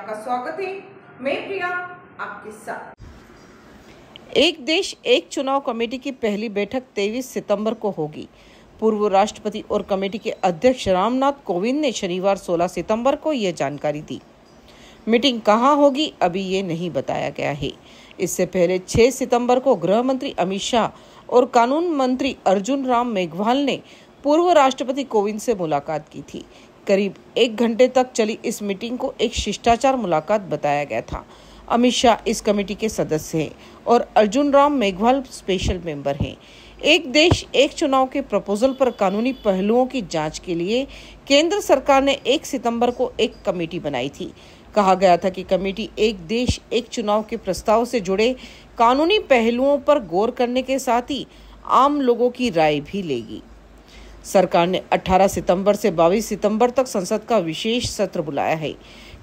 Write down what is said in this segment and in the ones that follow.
आपका स्वागत है मैं प्रिया आपके साथ एक देश एक चुनाव कमेटी की पहली बैठक 23 सितंबर को होगी पूर्व राष्ट्रपति और कमेटी के अध्यक्ष रामनाथ कोविंद ने शनिवार 16 सितंबर को यह जानकारी दी मीटिंग कहाँ होगी अभी ये नहीं बताया गया है इससे पहले 6 सितंबर को गृह मंत्री अमित शाह और कानून मंत्री अर्जुन राम मेघवाल ने पूर्व राष्ट्रपति कोविंद से मुलाकात की थी करीब एक घंटे तक चली इस मीटिंग को एक शिष्टाचार मुलाकात बताया गया था अमित शाह इस कमेटी के सदस्य हैं और अर्जुन राम मेघवाल स्पेशल मेंबर हैं एक देश एक चुनाव के प्रपोजल पर कानूनी पहलुओं की जांच के लिए केंद्र सरकार ने 1 सितंबर को एक कमेटी बनाई थी कहा गया था कि कमेटी एक देश एक चुनाव के प्रस्ताव से जुड़े कानूनी पहलुओं पर गौर करने के साथ ही आम लोगों की राय भी लेगी सरकार ने 18 सितंबर से 22 सितंबर तक संसद का विशेष सत्र बुलाया है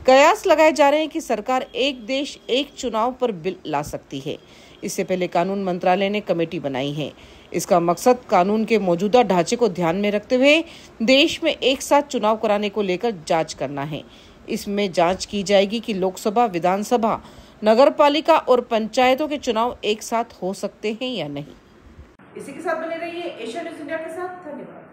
कयास लगाए जा रहे हैं कि सरकार एक देश एक चुनाव पर बिल ला सकती है इससे पहले कानून मंत्रालय ने कमेटी बनाई है इसका मकसद कानून के मौजूदा ढांचे को ध्यान में रखते हुए देश में एक साथ चुनाव कराने को लेकर जांच करना है इसमें जांच की जाएगी कि लोकसभा विधानसभा नगर पालिका और पंचायतों के चुनाव एक साथ हो सकते हैं या नहीं इसी के साथ बने रहिए एशिया न्यूज इंडिया के साथ धन्यवाद